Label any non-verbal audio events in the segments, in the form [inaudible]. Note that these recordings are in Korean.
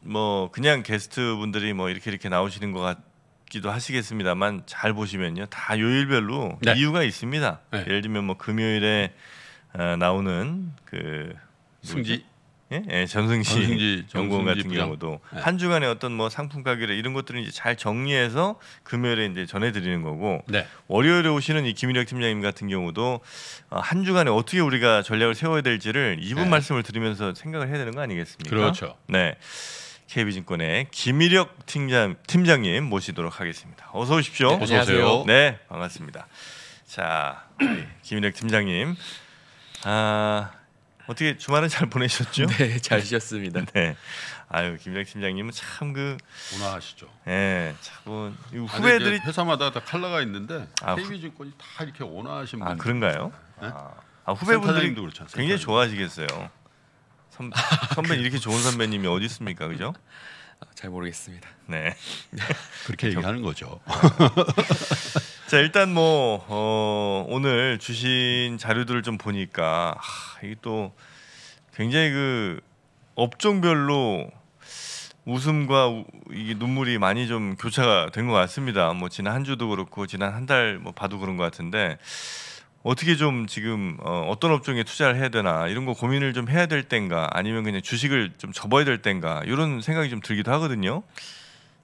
뭐 그냥 게스트 분들이 뭐 이렇게 이렇게 나오시는 것 같기도 하시겠습니다만 잘 보시면요 다 요일별로 네. 이유가 있습니다. 네. 예를 들면 뭐 금요일에 어, 나오는 그 승지 예? 예, 전승시 전승지 전공 같은 부장. 경우도 네. 한 주간의 어떤 뭐 상품 가격이 이런 것들은 이제 잘 정리해서 금요일에 이제 전해드리는 거고 네. 월요일에 오시는 이 김일혁 팀장님 같은 경우도 어, 한 주간에 어떻게 우리가 전략을 세워야 될지를 이분 네. 말씀을 드리면서 생각을 해야 되는 거 아니겠습니까? 그렇죠. 네. KB증권의 김일혁 팀장, 팀장님 모시도록 하겠습니다. 어서 오십시오. 네, 어서 오세요. 네, 반갑습니다. 자, 김일혁 팀장님. 아, 어떻게 주말은 잘 보내셨죠? [laughs] 네, 잘쉬셨습니다 네. 아유, 김일혁 팀장님은 참 그 온화하시죠. 예. 네, 참 후배들이 회사마다 다 컬러가 있는데 아, KB증권이 다 이렇게 온화하신 분. 아, 그런가요? 네? 아, 아 후배분들이 굉장히 좋아하시겠어요. 선배 아, [laughs] 선배 이렇게 좋은 선배님이 어디 있습니까, 그죠? 아, 잘 모르겠습니다. 네. [laughs] 그렇게 그렇죠. 얘기하는 거죠. 아. 자 일단 뭐 어, 오늘 주신 자료들을 좀 보니까 하, 이게 또 굉장히 그 업종별로 웃음과 우, 이게 눈물이 많이 좀 교차가 된 것 같습니다. 뭐 지난 한 주도 그렇고 지난 한 달뭐 봐도 그런 것 같은데 어떻게 좀 지금 어, 떤 업종에 투자를 해야 되나 이런 거 고민을 좀 해야 될 땐가 아니면 그냥 주식을 좀 접어야 될 땐가 이런 생각이 좀 들기도 하거든요.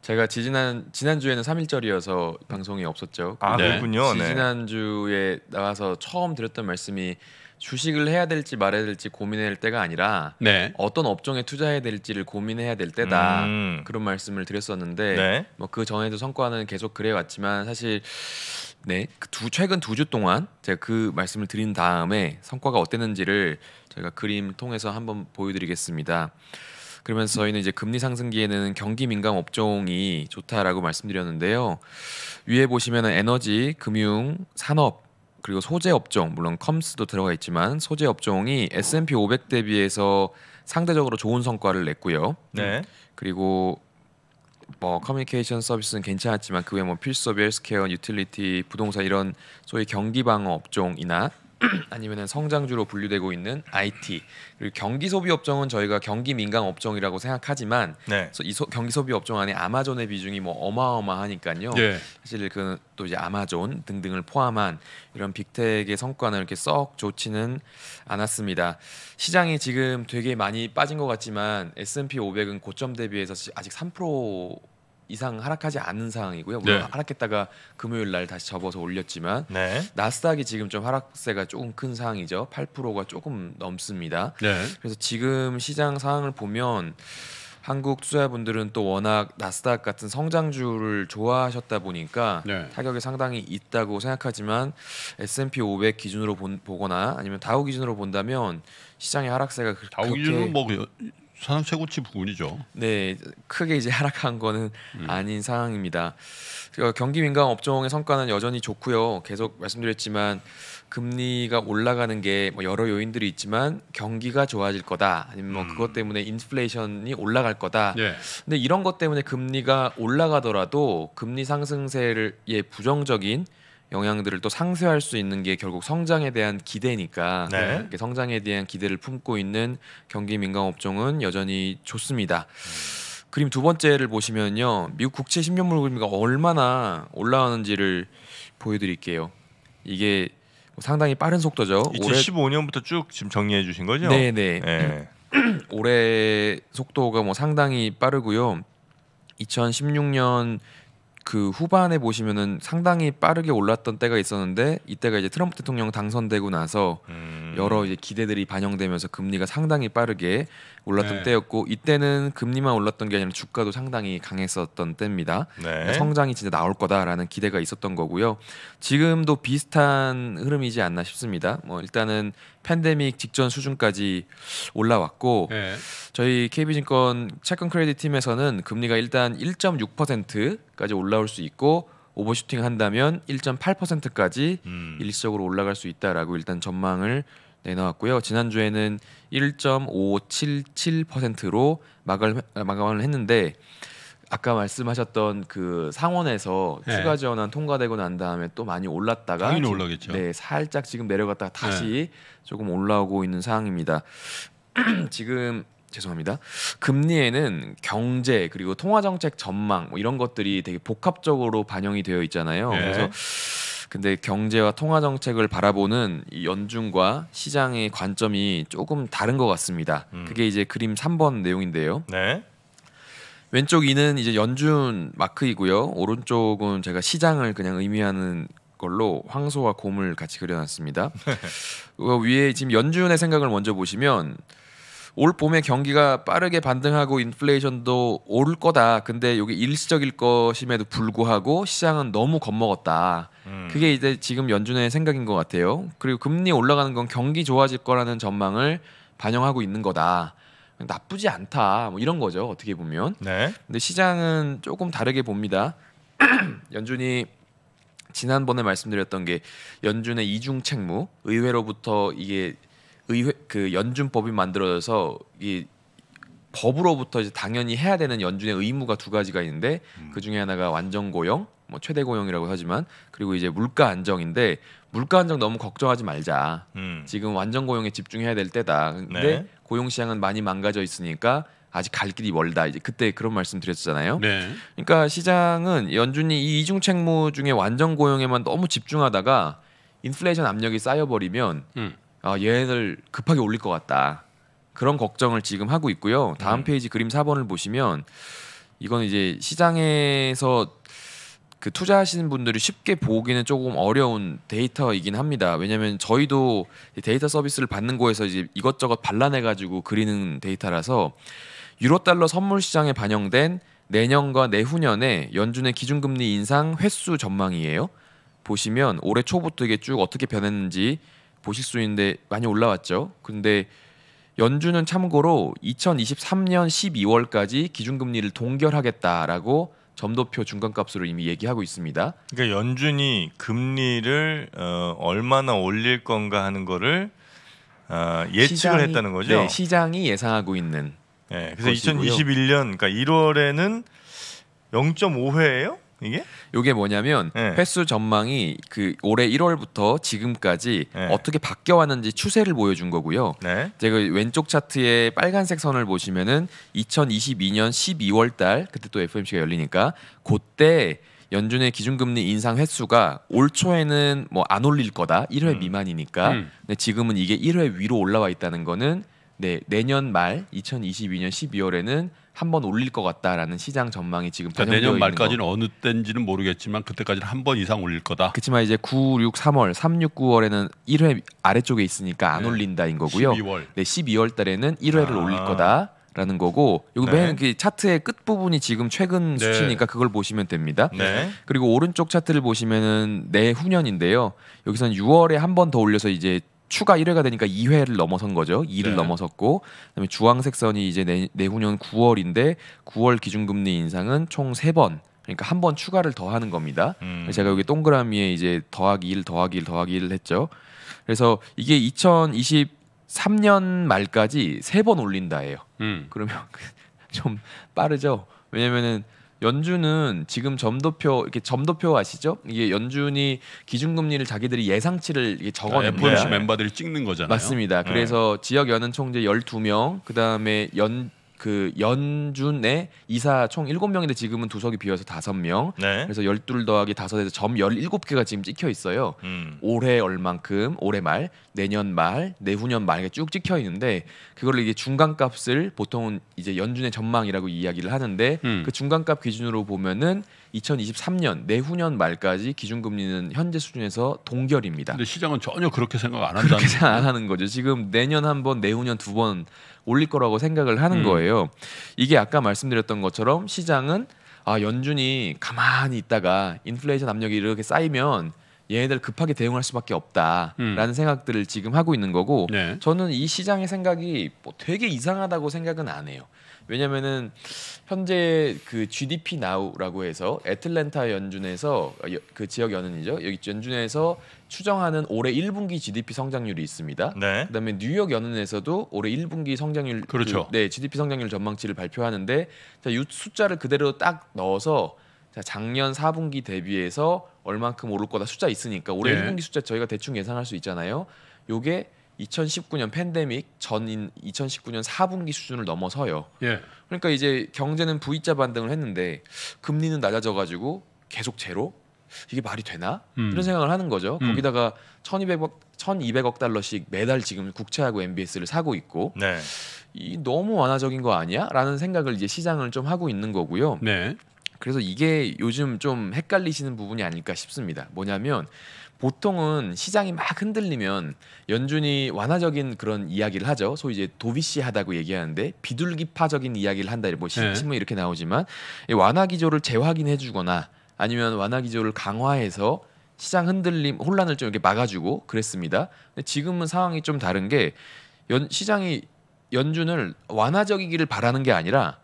제가 지난 지 지난 주에는 3일절이어서 방송이 없었죠. 아 네. 그렇군요. 지난 주에 나와서 처음 드렸던 말씀이 주식을 해야 될지 말아야 될지 고민할 때가 아니라 네. 어떤 업종에 투자해야 될지를 고민해야 될 때다 음. 그런 말씀을 드렸었는데 네. 뭐그 전에도 성과는 계속 그래 왔지만 사실 네 그 두, 최근 두 주 동안 제가 그 말씀을 드린 다음에 성과가 어땠는지를 제가 그림 통해서 한번 보여드리겠습니다. 그러면서 저희는 이제 금리 상승기에는 경기 민감 업종이 좋다라고 말씀드렸는데요. 위에 보시면 에너지, 금융, 산업 그리고 소재 업종 물론 컴스도 들어가 있지만 소재 업종이 S&P 500 대비해서 상대적으로 좋은 성과를 냈고요. 네. 그리고 뭐 커뮤니케이션 서비스는 괜찮았지만 그 외에 뭐 필수 서비, 헬스케어, 유틸리티, 부동산 이런 소위 경기 방어 업종이나 [clears throat] 아니면 성장주로 분류되고 있는 IT 그리고 경기 소비 업종은 저희가 경기 민감 업종이라고 생각하지만 네. 이 소, 경기 소비 업종 안에 아마존의 비중이 뭐 어마어마하니까요. 네. 사실 그 또 이제 아마존 등등을 포함한 이런 빅텍의 성과는 이렇게 썩 좋지는 않았습니다. 시장이 지금 되게 많이 빠진 것 같지만 S&P 500은 고점 대비해서 아직 3% 이상 하락하지 않은 상황이고요. 물론 네. 하락했다가 금요일 날 다시 접어서 올렸지만 네. 나스닥이 지금 좀 하락세가 조금 큰 상황이죠. 8%가 조금 넘습니다. 네. 그래서 지금 시장 상황을 보면 한국 투자분들은 또 워낙 나스닥 같은 성장주를 좋아하셨다 보니까 네. 타격이 상당히 있다고 생각하지만 S&P 500 기준으로 본, 보거나 아니면 다우 기준으로 본다면 시장의 하락세가 그, 다우 기준은 뭐 사상 최고치 부분이죠. 네, 크게 이제 하락한 거는 음. 아닌 상황입니다. 경기 민간 업종의 성과는 여전히 좋고요. 계속 말씀드렸지만 금리가 올라가는 게뭐 여러 요인들이 있지만 경기가 좋아질 거다 아니면 뭐 음. 그것 때문에 인플레이션이 올라갈 거다. 예. 근데 이런 것 때문에 금리가 올라가더라도 금리 상승세를예 부정적인 영향들을 또 상쇄할 수 있는 게 결국 성장에 대한 기대니까 네. 성장에 대한 기대를 품고 있는 경기 민간 업종은 여전히 좋습니다. 음. 그림 두 번째를 보시면요. 미국 국채 10년물 금리가 얼마나 올라가는지를 보여드릴게요. 이게 뭐 상당히 빠른 속도죠. 2015년부터 올해... 쭉 지금 정리해 주신 거죠? 네네. 네. 네. 올해 속도가 뭐 상당히 빠르고요. 2016년 그 후반에 보시면은 상당히 빠르게 올랐던 때가 있었는데 이때가 이제 트럼프 대통령 당선되고 나서 음. 여러 이제 기대들이 반영되면서 금리가 상당히 빠르게 올랐던 네. 때였고 이때는 금리만 올랐던 게 아니라 주가도 상당히 강했었던 때입니다. 네. 성장이 진짜 나올 거다라는 기대가 있었던 거고요. 지금도 비슷한 흐름이지 않나 싶습니다. 뭐 일단은 팬데믹 직전 수준까지 올라왔고 네. 저희 KB증권 채권 크레딧 팀에서는 금리가 일단 1.6%까지 올라올 수 있고 오버슈팅 한다면 1.8%까지 음. 일시적으로 올라갈 수 있다라고 일단 전망을 네, 나왔고요. 지난주에는 1.577%로 마을마을 했는데 아까 말씀하셨던 그 상원에서 네. 추가 지원안 통과되고 난 다음에 또 많이 올랐다가 당연히 올라겠죠. 네, 살짝 지금 내려갔다가 다시 네. 조금 올라오고 있는 상황입니다. [clears throat] 지금 죄송합니다. 금리에는 경제 그리고 통화 정책 전망 뭐 이런 것들이 되게 복합적으로 반영이 되어 있잖아요. 네. 그래서 근데 경제와 통화 정책을 바라보는 이 연준과 시장의 관점이 조금 다른 것 같습니다. 음. 그게 이제 그림 3번 내용인데요. 네. 왼쪽 이는 이제 연준 마크이고요. 오른쪽은 제가 시장을 그냥 의미하는 걸로 황소와 곰을 같이 그려놨습니다. [laughs] 어, 위에 지금 연준의 생각을 먼저 보시면 올 봄에 경기가 빠르게 반등하고 인플레이션도 오를 거다. 근데 이게 일시적일 것임에도 불구하고 시장은 너무 겁먹었다. 음. 그게 이제 지금 연준의 생각인 것 같아요. 그리고 금리 올라가는 건 경기 좋아질 거라는 전망을 반영하고 있는 거다. 나쁘지 않다. 뭐 이런 거죠. 어떻게 보면. 네. 근데 시장은 조금 다르게 봅니다. [clears throat] 연준이 지난번에 말씀드렸던 게 연준의 이중 책무 의회로부터 이게 의회 그 연준법이 만들어져서 이 법으로부터 이제 당연히 해야 되는 연준의 의무가 두 가지가 있는데 음. 그 중에 하나가 완전 고용, 뭐 최대 고용이라고 하지만 그리고 이제 물가 안정인데 물가 안정 너무 걱정하지 말자. 음. 지금 완전 고용에 집중해야 될 때다. 근데 네. 고용 시장은 많이 망가져 있으니까 아직 갈 길이 멀다. 이제 그때 그런 말씀 드렸잖아요. 네. 그러니까 시장은 연준이 이 이중 책무 중에 완전 고용에만 너무 집중하다가 인플레이션 압력이 쌓여버리면 음. 어, 예을 급하게 올릴 것 같다. 그런 걱정을 지금 하고 있고요. 다음 음. 페이지 그림 4번을 보시면 이건 이제 시장에서 그 투자하시는 분들이 쉽게 보기는 조금 어려운 데이터이긴 합니다. 왜냐하면 저희도 데이터 서비스를 받는 곳에서 이제 이것저것 발란해 가지고 그리는 데이터라서 유로 달러 선물 시장에 반영된 내년과 내후년에 연준의 기준금리 인상 횟수 전망이에요. 보시면 올해 초부터 이게 쭉 어떻게 변했는지 보실 수 있는데 많이 올라왔죠. 근데 연준은 참고로 2023년 12월까지 기준금리를 동결하겠다라고 점도표 중간값으로 이미 얘기하고 있습니다. 그러니까 연준이 금리를 어, 얼마나 올릴 건가 하는 거를 어, 예측을 시장이, 했다는 거죠. 네, 시장이 예상하고 있는. 네, 그래서 것이고요. 2021년 그러니까 1월에는 0.5회예요? 이게? 이게 뭐냐면 네. 횟수 전망이 그 올해 1월부터 지금까지 네. 어떻게 바뀌어 왔는지 추세를 보여준 거고요. 네. 제가 그 왼쪽 차트의 빨간색 선을 보시면은 2022년 12월 달 그때 또 FOMC가 열리니까 그때 연준의 기준금리 인상 횟수가 올 초에는 뭐 안 올릴 거다 1회 음. 미만이니까 음. 근데 지금은 이게 1회 위로 올라와 있다는 거는 네 내년 말 2022년 12월에는 한번 올릴 것 같다라는 시장 전망이 지금 그러니까 내년 말까지는 어느 때인지는 모르겠지만 그때까지는 한 번 이상 올릴 거다. 그렇지만 이제 9, 6, 3월, 3, 6, 9월에는 1회 아래쪽에 있으니까 안 네. 올린다인 거고요. 12월. 네, 12월 달에는 1회를 아. 올릴 거다. 라는 거고 여기 네. 맨그 차트의 끝 부분이 지금 최근 네. 수치니까 그걸 보시면 됩니다. 네. 그리고 오른쪽 차트를 보시면은 내후년인데요. 여기선 6월에 한 번 더 올려서 이제 추가 1회가 되니까 2회를 넘어선 거죠. 2를 네. 넘어섰고 그다음에 주황색 선이 이제 내, 내후년 9월인데 9월 기준금리 인상은 총 3번 그러니까 한 번 추가를 더 하는 겁니다. 음. 제가 여기 동그라미에 이제 더하기 1 더하기 1 더하기 1을 했죠. 그래서 이게 2023년 말까지 3번 올린다예요. 음. 그러면 [laughs] 좀 빠르죠. 왜냐면은 연준은 지금 점도표 이렇게 점도표 아시죠? 이게 연준이 기준금리를 자기들이 예상치를 적어내는 아, FOMC 네. 멤버들이 찍는 거잖아요. 맞습니다. 네. 그래서 지역 연은 총재 12명, 그다음에 연그 연준의 이사 총 일곱 명인데 지금은 두석이 비어서 다섯 명 네. 그래서 열둘 더하기 다섯에서 점 열일곱 개가 지금 찍혀 있어요. 음. 올해 얼만큼 올해 말, 내년 말, 내후년 말에 쭉 찍혀 있는데 그걸 이게 중간값을 보통은 이제 연준의 전망이라고 이야기를 하는데 음. 그 중간값 기준으로 보면은 2023년 내후년 말까지 기준금리는 현재 수준에서 동결입니다. 근데 시장은 전혀 그렇게 생각 안 한다는 그렇게 생각 안 하는 거죠. 지금 내년 한 번, 내후년 두 번 올릴 거라고 생각을 하는 음. 거예요. 이게 아까 말씀드렸던 것처럼 시장은 아 연준이 가만히 있다가 인플레이션 압력이 이렇게 쌓이면 얘네들 급하게 대응할 수밖에 없다라는 음. 생각들을 지금 하고 있는 거고 네. 저는 이 시장의 생각이 뭐 되게 이상하다고 생각은 안 해요. 왜냐면은 현재 그 GDP 나우라고 해서 애틀랜타 연준에서 아, 그 지역 연은이죠. 여기 연준에서 추정하는 올해 1분기 GDP 성장률이 있습니다. 네. 그다음에 뉴욕 연은에서도 올해 1분기 성장률 그 그렇죠. 그, 네, GDP 성장률 전망치를 발표하는데 자, 이 숫자를 그대로 딱 넣어서 자, 작년 4분기 대비해서 얼만큼 오를 거다 숫자 있으니까 올해 네. 1분기 숫자 저희가 대충 예상할 수 있잖아요. 요게 2019년 팬데믹 전인 2019년 4분기 수준을 넘어서요. 예. 그러니까 이제 경제는 V자 반등을 했는데 금리는 낮아져가지고 계속 제로 이게 말이 되나 음. 이런 생각을 하는 거죠. 음. 거기다가 1,200억 1,200억 달러씩 매달 지금 국채하고 MBS를 사고 있고 네. 이 너무 완화적인 거 아니야?라는 생각을 이제 시장을 좀 하고 있는 거고요. 네. 그래서 이게 요즘 좀 헷갈리시는 부분이 아닐까 싶습니다. 뭐냐면 보통은 시장이 막 흔들리면 연준이 완화적인 그런 이야기를 하죠. 소위 이제 도비시하다고 얘기하는데 비둘기파적인 이야기를 한다. 뭐 네. 신문 이렇게 나오지만 완화 기조를 재확인해 주거나 아니면 완화 기조를 강화해서 시장 흔들림 혼란을 좀 이렇게 막아주고 그랬습니다. 근데 지금은 상황이 좀 다른 게 연, 시장이 연준을 완화적이기를 바라는 게 아니라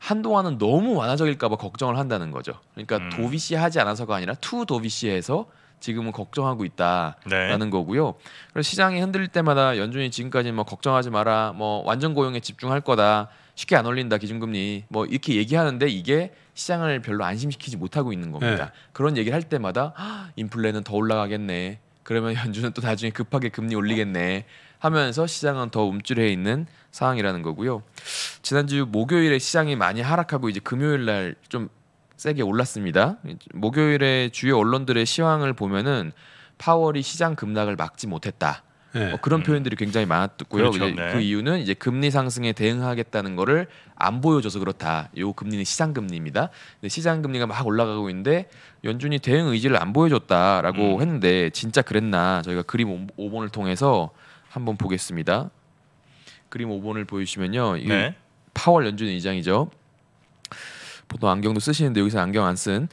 한동안은 너무 완화적일까봐 걱정을 한다는 거죠. 그러니까 음. 도비시 하지 않아서가 아니라 투 도비시에서 지금은 걱정하고 있다라는 네. 거고요. 그래서 시장이 흔들릴 때마다 연준이 지금까지 뭐 걱정하지 마라, 뭐 완전 고용에 집중할 거다, 쉽게 안 올린다 기준금리 뭐 이렇게 얘기하는데 이게 시장을 별로 안심시키지 못하고 있는 겁니다. 네. 그런 얘기를 할 때마다 아, 인플레는 더 올라가겠네. 그러면 연준은 또 나중에 급하게 금리 올리겠네 하면서 시장은 더 움찔해 있는 상황이라는 거고요. 지난주 목요일에 시장이 많이 하락하고 이제 금요일 날좀 세게 올랐습니다. 목요일에 주요 언론들의 시황을 보면은 파월이 시장 급락을 막지 못했다. 네. 뭐 그런 음. 표현들이 굉장히 많았고요. 그렇죠. 네. 그 이유는 이제 금리 상승에 대응하겠다는 거를 안 보여줘서 그렇다. 요 금리는 시장 금리입니다. 근데 시장 금리가 막 올라가고 있는데 연준이 대응 의지를 안 보여줬다라고 음. 했는데 진짜 그랬나? 저희가 그림 5번을 통해서 한번 보겠습니다. 그림 5번을 보여주시면요. 네. 파월 연준 의장이죠. 보통 안경도 쓰시는데 여기서 안경 안쓴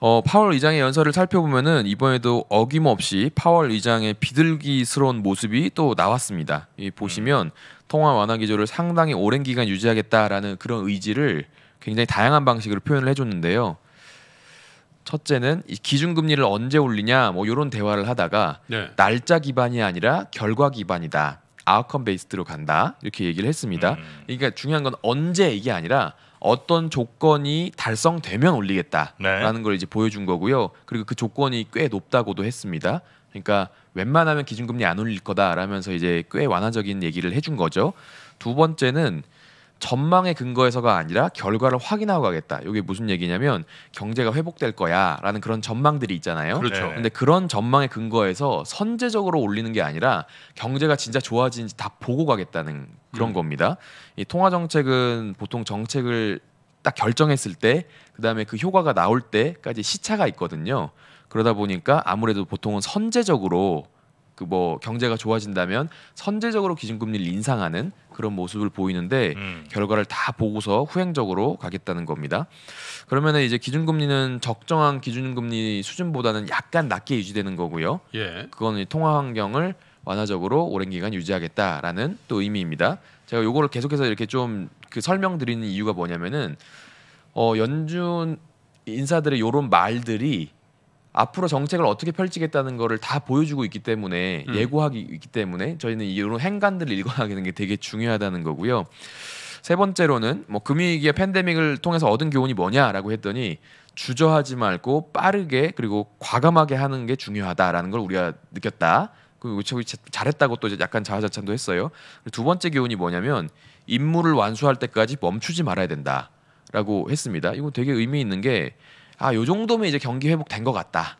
어, 파월 의장의 연설을 살펴보면은 이번에도 어김없이 파월 의장의 비둘기스러운 모습이 또 나왔습니다. 이 보시면 통화 완화 기조를 상당히 오랜 기간 유지하겠다라는 그런 의지를 굉장히 다양한 방식으로 표현을 해줬는데요. 첫째는 이 기준금리를 언제 올리냐 뭐 이런 대화를 하다가 네. 날짜 기반이 아니라 결과 기반이다. 아웃컴 베이스드로 간다 이렇게 얘기를 했습니다. 음. 그러니까 중요한 건 언제 이게 아니라 어떤 조건이 달성되면 네. 올리겠다라는 네. 걸 이제 보여준 거고요. 그리고 그 조건이 꽤 높다고도 했습니다. 그러니까 웬만하면 기준금리 안 올릴 거다라면서 이제 꽤 완화적인 얘기를 해준 거죠. 두 번째는 전망의 근거에서가 아니라 결과를 확인하고 가겠다. 이게 무슨 얘기냐면 경제가 회복될 거야라는 그런 전망들이 있잖아요. 그렇죠. 네. 근데 그런 전망의 근거에서 선제적으로 올리는 게 아니라 경제가 진짜 좋아지는지 다 보고 가겠다는 그런 음. 겁니다. 이 통화 정책은 보통 정책을 딱 결정했을 때 그다음에 그 효과가 나올 때까지 시차가 있거든요. 그러다 보니까 아무래도 보통은 선제적으로 그 뭐 경제가 좋아진다면 선제적으로 기준금리를 인상하는 그런 모습을 보이는데 음. 결과를 다 보고서 후행적으로 가겠다는 겁니다. 그러면 이제 기준금리는 적정한 기준금리 수준보다는 약간 낮게 유지되는 거고요. 예. 그건 통화 환경을 완화적으로 오랜 기간 유지하겠다라는 또 의미입니다. 제가 요거를 계속해서 이렇게 좀그 설명드리는 이유가 뭐냐면은 어 연준 인사들의 요런 말들이 앞으로 정책을 어떻게 펼치겠다는 거를 다 보여주고 있기 때문에 음. 예고하기 있기 때문에 저희는 이런 행간들을 읽어나게 는게 되게 중요하다는 거고요. 세 번째로는 뭐 금융위기와 팬데믹을 통해서 얻은 교훈이 뭐냐라고 했더니 주저하지 말고 빠르게 그리고 과감하게 하는 게 중요하다라는 걸 우리가 느꼈다. 그리고 잘했다고 또 약간 자화자찬도 했어요. 두 번째 교훈이 뭐냐면 임무를 완수할 때까지 멈추지 말아야 된다라고 했습니다. 이건 되게 의미 있는 게 아, 요 정도면 이제 경기 회복된 것 같다.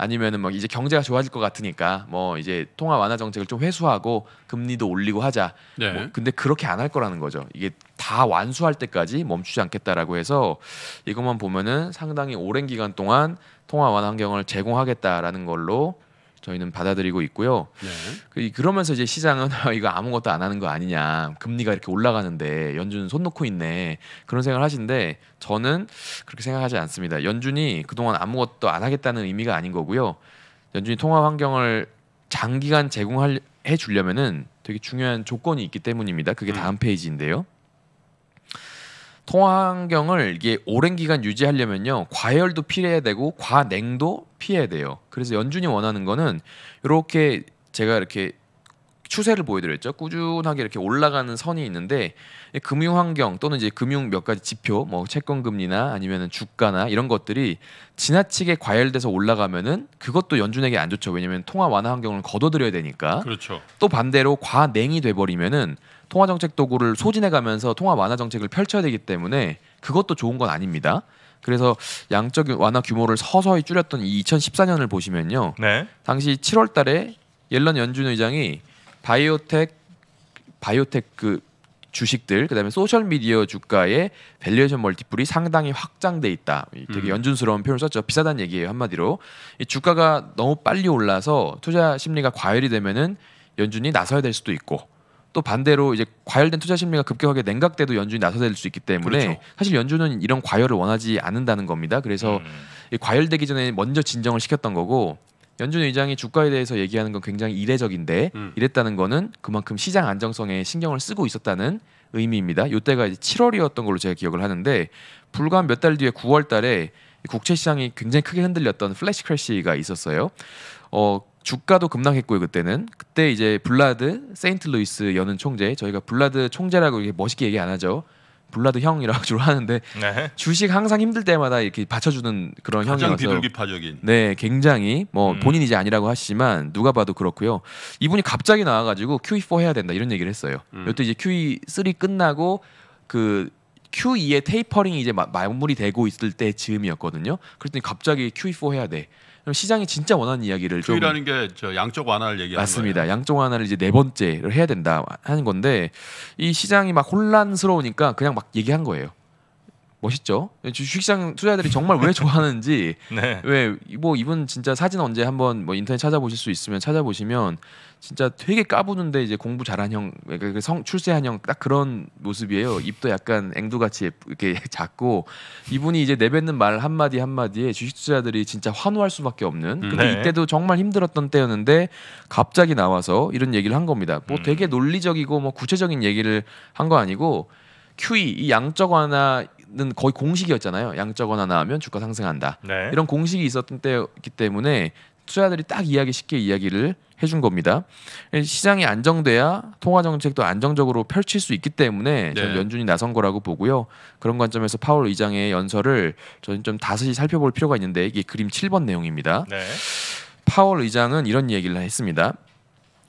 아니면은 뭐 이제 경제가 좋아질 것 같으니까 뭐 이제 통화 완화 정책을 좀 회수하고 금리도 올리고 하자. 네. 뭐 근데 그렇게 안 할 거라는 거죠. 이게 다 완수할 때까지 멈추지 않겠다라고 해서 이것만 보면은 상당히 오랜 기간 동안 통화 완화 환경을 제공하겠다라는 걸로 저희는 받아들이고 있고요. 네. 그 그러면서 이제 시장은 [laughs] 이거 아무것도 안 하는 거 아니냐. 금리가 이렇게 올라가는데 연준 은손 놓고 있네. 그런 생각을 하시는데 저는 그렇게 생각하지 않습니다. 연준이 그동안 아무것도 안 하겠다는 의미가 아닌 거고요. 연준이 통화 환경을 장기간 제공해 주려면은 되게 중요한 조건이 있기 때문입니다. 그게 음. 다음 페이지인데요. 통화 환경을 이게 오랜 기간 유지하려면요 과열도 피해야 되고 과냉도 피해야 돼요. 그래서 연준이 원하는 거는 이렇게 제가 이렇게 추세를 보여드렸죠. 꾸준하게 이렇게 올라가는 선이 있는데 금융 환경 또는 이제 금융 몇 가지 지표, 뭐 채권 금리나 아니면 은 주가나 이런 것들이 지나치게 과열돼서 올라가면은 그것도 연준에게 안 좋죠. 왜냐하면 통화 완화 환경을 거둬들여야 되니까. 그렇죠. 또 반대로 과냉이 돼버리면은 통화 정책 도구를 소진해가면서 통화 완화 정책을 펼쳐야 되기 때문에 그것도 좋은 건 아닙니다. 그래서 양적 완화 규모를 서서히 줄였던 이 2014년을 보시면요. 네. 당시 7월 달에 옐런 연준 의장이 바이오텍 바이오텍 그 주식들 그다음에 소셜 미디어 주가의 밸류에이션 멀티플이 상당히 확장돼 있다. 되게 음. 연준스러운 표현을 썼죠. 비싸다는 얘기예요 한마디로. 이 주가가 너무 빨리 올라서 투자 심리가 과열이 되면은 연준이 나서야 될 수도 있고 또 반대로 이제 과열된 투자 심리가 급격하게 냉각돼도 연준이 나서될 야수 있기 때문에 그렇죠. 사실 연준은 이런 과열을 원하지 않는다는 겁니다. 그래서 음. 과열되기 전에 먼저 진정을 시켰던 거고 연준 의장이 주가에 대해서 얘기하는 건 굉장히 이례적인데 음. 이랬다는 거는 그만큼 시장 안정성에 신경을 쓰고 있었다는 의미입니다. 이때가 이제 7월이었던 걸로 제가 기억을 하는데 불과 몇 달 뒤에 9월달에 국채 시장이 굉장히 크게 흔들렸던 플래시 크래시가 있었어요. 어, 주가도 급락했고요 그때는 그때 이제 블라드 세인트 루이스 여는 총재 저희가 블라드 총재라고 이렇게 멋있게 얘기 안 하죠 불라드 형이라고 [laughs] 주로 하는데 네. 주식 항상 힘들 때마다 이렇게 받쳐주는 그런 가장 형이어서 비둘기파적인. 네 굉장히 뭐 음. 본인 이제 아니라고 하시지만 누가 봐도 그렇고요 이분이 갑자기 나와가지고 QE4 해야 된다 이런 얘기를 했어요 음. 이때 이제 QE3 끝나고 그 QE의 테이퍼링이 이제 마, 무리되고 있을 때 즈음이었거든요 그랬더니 갑자기 QE4 해야 돼 그럼 시장이 진짜 원하는 이야기를 주의라는 게 저양쪽 완화를 얘기하는 맞습니다. 거예요. 양적 완화를 이제 네 번째를 해야 된다 하는 건데 이 시장이 막 혼란스러우니까 그냥 막 얘기한 거예요. 멋있죠. 주식시장 투자자들이 정말 왜 [laughs] 좋아하는지 네. 왜뭐 이분 진짜 사진 언제 한번 뭐 인터넷 찾아보실 수 있으면 찾아보시면 진짜 되게 까부는데 이제 공부 잘한 형, 그, 그 성 출세한 형 딱 그런 모습이에요. 입도 약간 앵두같이 예, 이렇게 [laughs] 작고 이분이 이제 내뱉는 말 한마디 한마디에 주식 투자들이 진짜 환호할 수밖에 없는. 음, 근데 네. 이때도 정말 힘들었던 때였는데 갑자기 나와서 이런 얘기를 한 겁니다. 뭐 음. 되게 논리적이고 뭐 구체적인 얘기를 한 거 아니고 QE 이 양적 완화 는 거의 공식이었잖아요. 양적완화 나오면 주가 상승한다. 네. 이런 공식이 있었던 때였기 때문에 투자자들이 딱이야기 쉽게 이야기를 해준 겁니다. 예, 시장이 안정돼야 통화 정책도 안정적으로 펼칠 수 있기 때문에 저는 네. 연준이 나선 거라고 보고요. 그런 관점에서 파월 의장의 연설을 저는 좀 다시 살펴볼 필요가 있는데 이게 그림 7번 내용입니다. 네. 파월 의장은 이런 얘기를 했습니다.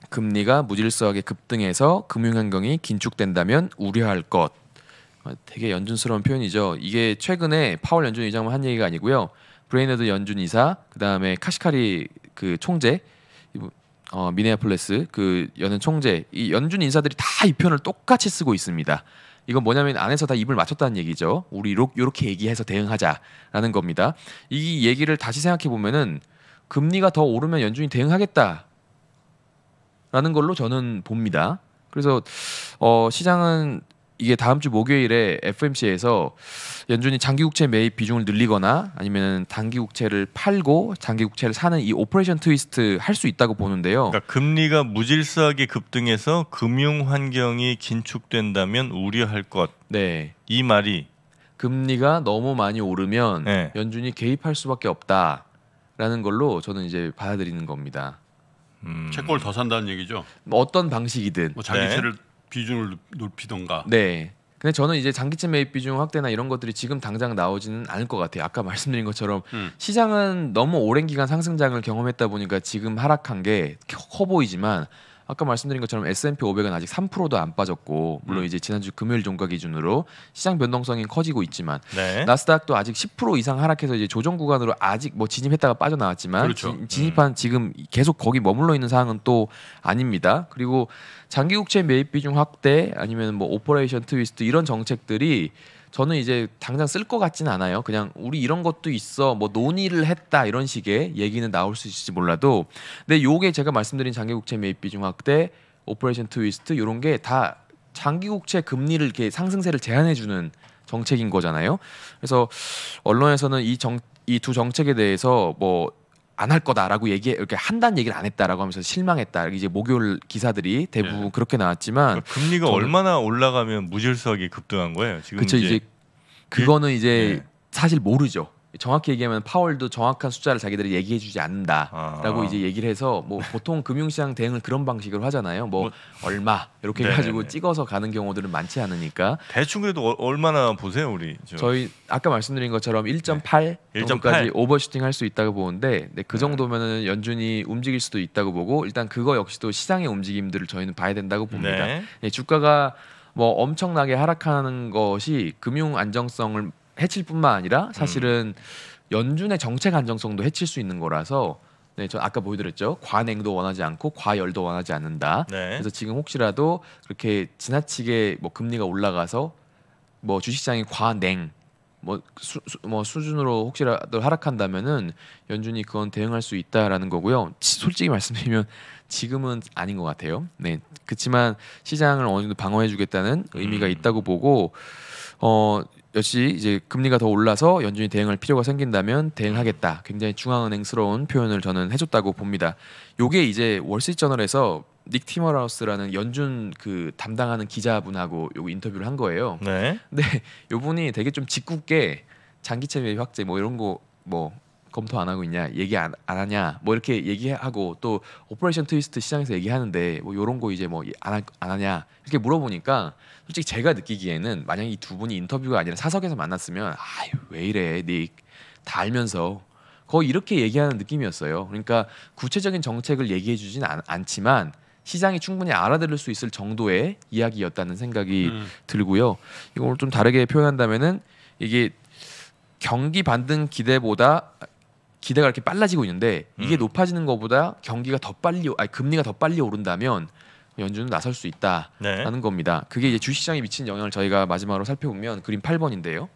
금리가 무질서하게 급등해서 금융 환경이 긴축된다면 우려할 것. 아, 되게 연준스러운 표현이죠. 이게 최근에 파월 연준 의장만 한 얘기가 아니고요. 브레이너드 연준 이사, 그다음에 카시카리 그 총재 어, 미네아폴레스그 연은 총재 이 연준 인사들이 다 이 표현을 똑같이 쓰고 있습니다. 이건 뭐냐면 안에서 다 입을 맞췄다는 얘기죠. 우리 이렇게 얘기해서 대응하자라는 겁니다. 이 얘기를 다시 생각해 보면은 금리가 더 오르면 연준이 대응하겠다라는 걸로 저는 봅니다. 그래서 어, 시장은 이게 다음 주 목요일에 FMC에서 연준이 장기국채 매입 비중을 늘리거나 아니면 단기국채를 팔고 장기국채를 사는 이 오퍼레이션 트위스트 할 수 있다고 보는데요. 그러니까 금리가 무질서하게 급등해서 금융 환경이 긴축된다면 우려할 것. 네. 이 말이 금리가 너무 많이 오르면 네. 연준이 개입할 수밖에 없다라는 걸로 저는 이제 받아들이는 겁니다. 음... 채권을 더 산다는 얘기죠. 뭐 어떤 방식이든 뭐 자기채를 네. 비중을 높이던가. 네. 근데 저는 이제 장기채 매입 비중 확대나 이런 것들이 지금 당장 나오지는 않을 것 같아요. 아까 [laughs] 말씀드린 것처럼 음. 시장은 너무 오랜 기간 상승장을 경험했다 보니까 지금 하락한 게 커 보이지만 아까 말씀드린 것처럼 S&P 500은 아직 3%도 안 빠졌고 물론 음. 이제 지난주 금요일 종가 기준으로 시장 변동성이 커지고 있지만 네. 나스닥도 아직 10% 이상 하락해서 이제 조정 구간으로 아직 뭐 진입했다가 빠져나왔지만 그렇죠. 지, 진입한 음. 지금 계속 거기 머물러 있는 상황은 또 아닙니다. 그리고 장기 국채 매입 비중 확대 아니면 뭐 오퍼레이션 트위스트 이런 정책들이 저는 이제 당장 쓸 것 같진 않아요. 그냥 우리 이런 것도 있어. 뭐 논의를 했다 이런 식의 얘기는 나올 수 있을지 몰라도 근데 요게 제가 말씀드린 장기국채 매입 비중 확대, 오퍼레이션 트위스트 요런 게 다 장기국채 금리를 이렇게 상승세를 제한해 주는 정책인 거잖아요. 그래서 언론에서는 이정이두 정책에 대해서 뭐 안할 거다라고 얘기 이렇게 한다는 얘기를 안 했다라고 하면서 실망했다. 이제 목요일 기사들이 대부분 예. 네. 그렇게 나왔지만 그러니까 금리가 얼마나 올라가면 무질서하게 급등한 거예요. 지금 그쵸, 이제, 이제 그거는 이제 예. 사실 모르죠. 정확히 얘기하면 파월도 정확한 숫자를 자기들이 얘기해주지 않는다라고 아. 이제 얘기를 해서 뭐 [laughs] 보통 금융시장 대응을 그런 방식으로 하잖아요. 뭐, 뭐 얼마 이렇게 네, 해가지고 네, 네. 찍어서 가는 경우들은 많지 않으니까 대충 그래도 어, 얼마나 보세요 우리 저. 희 아까 말씀드린 것처럼 1.8 네. 정도까지 1.8. 오버슈팅 할 수 있다고 보는데 그 네, 그 정도면은 연준이 움직일 수도 있다고 보고 일단 그거 역시도 시장의 움직임들을 저희는 봐야 된다고 봅니다. 네. 예, 주가가 뭐 엄청나게 하락하는 것이 금융 안정성을 해칠 뿐만 아니라 음. 사실은 연준의 정책 안정성도 해칠 수 있는 거라서 네, 저 아까 보여드렸죠. 과냉도 원하지 않고 과열도 원하지 않는다. 네. 그래서 지금 혹시라도 그렇게 지나치게 뭐 금리가 올라가서 뭐주식장이 과냉 뭐, 수, 수, 뭐 수준으로 혹시라도 하락한다면은 연준이 그건 대응할 수 있다라는 거고요. 솔직히 말씀드리면 지금은 아닌 것 같아요. 네, 그렇지만 시장을 어느 정도 방어해주겠다는 의미가 음. 있다고 보고 어 역시 이제 금리가 더 올라서 연준이 대응할 필요가 생긴다면 대응하겠다. 굉장히 중앙은행스러운 표현을 저는 해줬다고 봅니다. 요게 이제 월스트리트저널에서 닉 티머라우스라는 연준 그 담당하는 기자분하고 요 인터뷰를 한 거예요. 네. 근데 [laughs] 요분이 되게 좀 짓궂게 장기채 매입 확대 뭐 이런 거뭐 검토 안 하고 있냐 얘기 안, 안 하냐 뭐 이렇게 얘기하고 또 오퍼레이션 트위스트 시장에서 얘기하는데 뭐 요런 거 이제 뭐안안 안 하냐 이렇게 물어보니까 솔직히 제가 느끼기에는 만약 이 두 분이 인터뷰가 아니라 사석에서 만났으면 아유 왜 이래 닉다 네, 알면서 거의 이렇게 얘기하는 느낌이었어요 그러니까 구체적인 정책을 얘기해 주진 않, 않지만 시장이 충분히 알아들을 수 있을 정도의 이야기였다는 생각이 음. 들고요 이걸 좀 다르게 표현한다면은 이게 경기 반등 기대보다 기대가 이렇게 빨라지고 있는데 이게 음. 높아지는 것보다 경기가 더 빨리 아니 금리가 더 빨리 오른다면 연준은 나설 수 네. 있다라는 네. 겁니다. 그게 이제 주시장에 미친 영향을 저희가 마지막으로 살펴보면 그림 8번인데요.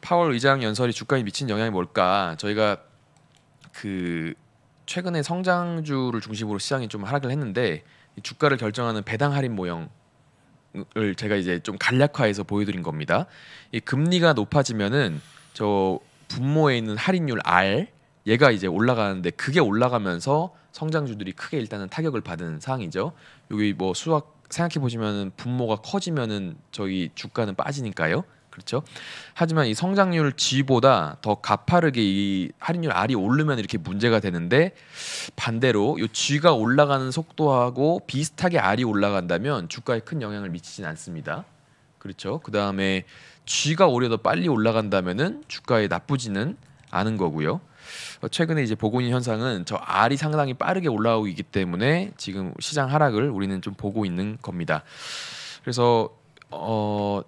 파월 의장 연설이 주가에 미친 영향이 뭘까? 저희가 그 최근에 성장주를 중심으로 시장이 좀 하락을 했는데 주가를 결정하는 배당 할인 모형 을 제가 이제 좀 간략화해서 보여드린 겁니다. 이 금리가 높아지면은 저 분모에 있는 할인율 R 얘가 이제 올라가는데 그게 올라가면서 성장주들이 크게 일단은 타격을 받은 상황이죠. 여기 뭐 수학 생각해 보시면은 분모가 커지면은 저희 주가는 빠지니까요. 그렇죠. 하지만 이 성장률 G보다 더 가파르게 이 할인율 R이 오르면 이렇게 문제가 되는데 반대로 이 G가 올라가는 속도하고 비슷하게 R이 올라간다면 주가에 큰 영향을 미치진 않습니다. 그렇죠. 그 다음에 G가 오히려 더 빨리 올라간다면은 주가에 나쁘지는 않은 거고요. 어, 최근에 이제 보고 있는 현상은 저 R이 상당히 빠르게 올라오고 있기 때문에 지금 시장 하락을 우리는 좀 보고 있는 겁니다. 그래서 어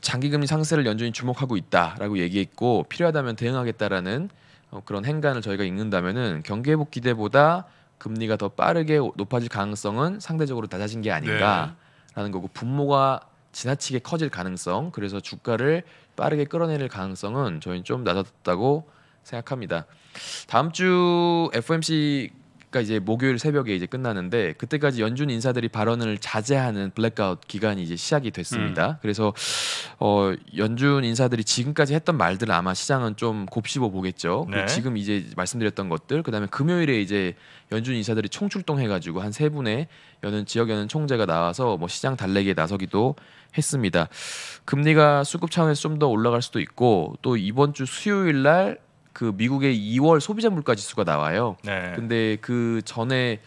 장기금리 상세를 연준이 주목하고 있다라고 얘기했고 필요하다면 대응하겠다라는 어, 그런 행간을 저희가 읽는다면은 경기 회복 기대보다 금리가 더 빠르게 높아질 가능성은 상대적으로 낮아진 게 아닌가라는 네. 거고 분모가 지나치게 커질 가능성 그래서 주가를 빠르게 끌어내릴 가능성은 저희는 좀낮아졌다고 생각합니다. 다음 주 FOMC 그러니까 이제 목요일 새벽에 이제 끝나는데 그때까지 연준 인사들이 발언을 자제하는 블랙아웃 기간이 이제 시작이 됐습니다. 음. 그래서 어 연준 인사들이 지금까지 했던 말들을 아마 시장은 좀 곱씹어 보겠죠. 그 네. 지금 이제 말씀드렸던 것들 그다음에 금요일에 이제 연준 인사들이 총출동해 가지고 한 세 분의 여는 지역 여는 총재가 나와서 뭐 시장 달래기에 나서기도 했습니다. 금리가 수급 차원에서 좀 더 올라갈 수도 있고 또 이번 주 수요일 날그 미국의 2월 소비자 물가 지수가 나와요. 네. 근데 그 전에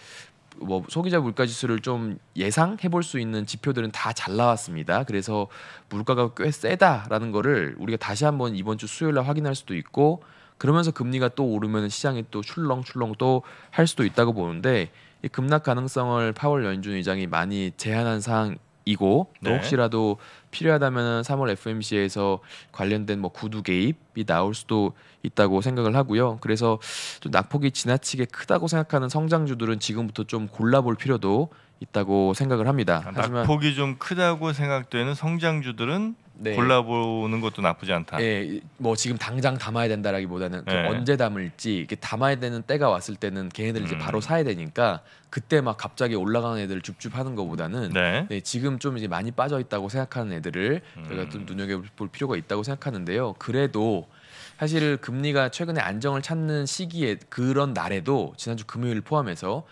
뭐 소비자 물가 지수를 좀 예상해 볼 수 있는 지표들은 다 잘 나왔습니다. 그래서 물가가 꽤 세다라는 거를 우리가 다시 한번 이번 주 수요일 날 확인할 수도 있고 그러면서 금리가 또 오르면 시장이 또 출렁출렁 또 할 수도 있다고 보는데 이 급락 가능성을 파월 연준 의장이 많이 제한한 상황 이고 또 네. 혹시라도 필요하다면 3월 FMC에서 관련된 뭐 구두 개입이 나올 수도 있다고 생각을 하고요. 그래서 좀 낙폭이 지나치게 크다고 생각하는 성장주들은 지금부터 좀 골라볼 필요도 있다고 생각을 합니다. 아, 하지만 낙폭이 좀 크다고 생각되는 성장주들은 네. 골라보는 것도 나쁘지 않다. 예, 뭐 지금 당장 담아야 된다라기보다는 예. 언제 담을지 이렇게 담아야 되는 때가 왔을 때는 걔네들 이제 음. 바로 사야 되니까 그때 막 갑자기 올라가는 애들 줍줍하는 것보다는 네. 네, 지금 좀 이제 많이 빠져 있다고 생각하는 애들을 음. 저희가 좀 눈여겨볼 필요가 있다고 생각하는데요. 그래도 사실 금리가 최근에 안정을 찾는 시기에 그런 날에도 지난주 금요일 포함해서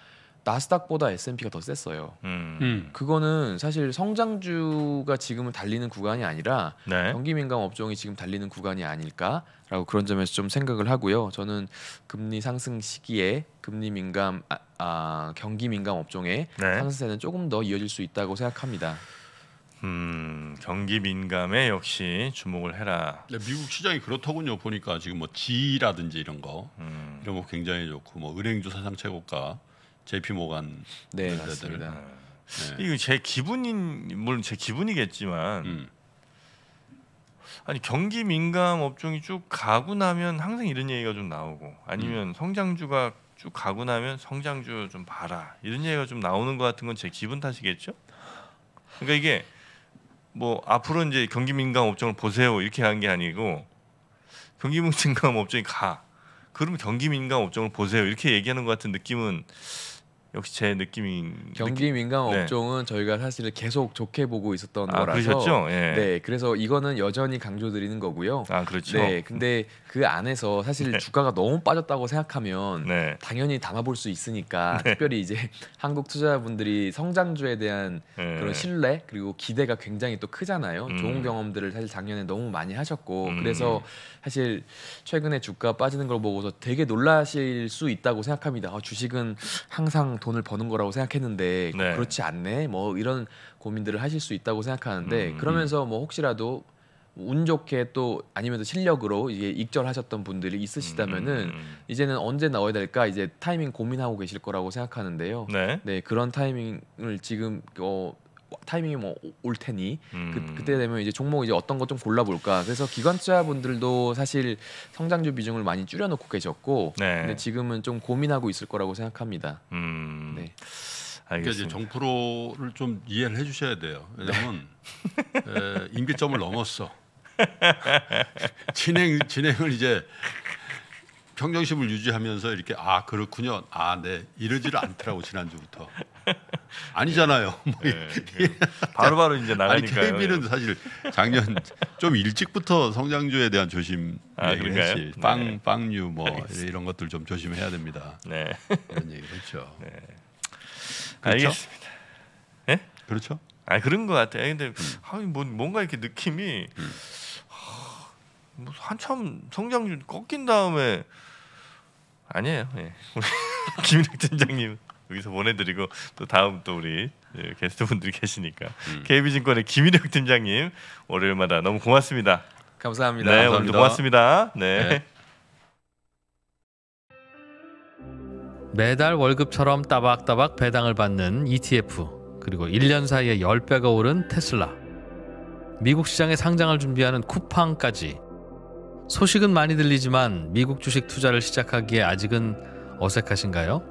나스닥보다 S&P가 더 셌어요. 음. 음. 그거는 사실 성장주가 지금은 달리는 구간이 아니라 네. 경기 민감 업종이 지금 달리는 구간이 아닐까라고 그런 점에서 좀 생각을 하고요. 저는 금리 상승 시기에 금리 민감 아, 아 경기 민감 업종의 네. 상승세는 조금 더 이어질 수 있다고 생각합니다. 음, 경기 민감에 역시 주목을 해라. 네, 미국 시장이 그렇더군요. 보니까 지금 뭐 G라든지 이런 거, 음. 이런 거 굉장히 좋고 뭐 은행주 사상 최고가 JP 모간 네 맞습니다. 네. 이거 제 기분인 물론 제 기분이겠지만 음. 아니 경기 민감 업종이 쭉 가고 나면 항상 이런 얘기가 좀 나오고 아니면 음. 성장주가 쭉 가고 나면 성장주 좀 봐라 이런 얘기가 좀 나오는 것 같은 건 제 기분 탓이겠죠? 그러니까 이게 뭐 앞으로 이제 경기 민감 업종을 보세요 이렇게 한 게 아니고 경기 민감 업종이 가 그러면 경기 민감 업종을 보세요 이렇게 얘기하는 것 같은 느낌은 역시 제 느낌인 경기 느낌. 민감 네. 업종은 네. 저희가 사실 계속 좋게 보고 있었던 아, 거라서 예. 네 그래서 이거는 여전히 강조드리는 거고요. 아 그렇죠. 네 근데 그 안에서 사실 네. 주가가 너무 빠졌다고 생각하면 네. 당연히 담아볼 수 있으니까 네. 특별히 이제 [laughs] 한국 투자자분들이 성장주에 대한 네. 그런 신뢰 그리고 기대가 굉장히 또 크잖아요. 음. 좋은 경험들을 사실 작년에 너무 많이 하셨고 음. 그래서 사실 최근에 주가 빠지는 걸 보고서 되게 놀라실 수 있다고 생각합니다. 아, 주식은 항상 돈을 버는 거라고 생각했는데 네. 그렇지 않네. 뭐 이런 고민들을 하실 수 있다고 생각하는데 음. 음. 그러면서 뭐 혹시라도 운 좋게 또 아니면 또 실력으로 이게 익절하셨던 분들이 있으시다면은 음, 음, 음. 이제는 언제 나와야 될까 이제 타이밍 고민하고 계실 거라고 생각하는데요. 네, 네 그런 타이밍을 지금 어, 타이밍이 뭐올 테니 그, 음. 그, 때 되면 이제 종목 이제 어떤 것 좀 골라볼까 그래서 기관자분들도 사실 성장주 비중을 많이 줄여놓고 계셨고 네. 근데 지금은 좀 고민하고 있을 거라고 생각합니다. 음. 네. 그러니까 이제 정프로를 좀 이해를 해주셔야 돼요. 왜냐하면 네. 에, 임기점을 넘었어. [laughs] 진행 진행을 이제 평정심을 유지하면서 이렇게 아 그렇군요 아 네 이러지를 않더라고 지난주부터 [laughs] 아니잖아요. 예, 뭐 예. [laughs] 바로바로 이제 나가니까요. 아니 KB는 사실 작년 좀 일찍부터 성장주에 대한 조심 아, 얘기를 했지. 네. 빵류 뭐 알겠습니다. 이런 것들 좀 조심해야 됩니다. 네. 이런 얘기를 했죠. [laughs] 네. 그렇죠? 알겠습니다. 예? 네? 그렇죠? 아 그런 것같아 근데 음. 아, 뭔가 이렇게 느낌이 음. 뭐 한참 성장주 꺾인 다음에 아니에요. 예. 우리 김일학 팀장님 여기서 보내드리고 또 다음 또 우리 예, 게스트분들이 계시니까 음. KB증권의 김인혁 팀장님 월요일마다 너무 고맙습니다. 감사합니다. 네, 감사합니다. 오늘도 고맙습니다. 네. 네. 매달 월급처럼 따박따박 배당을 받는 ETF 그리고 1년 사이에 10배가 오른 테슬라 미국 시장에 상장을 준비하는 쿠팡까지 소식은 많이 들리지만 미국 주식 투자를 시작하기에 아직은 어색하신가요?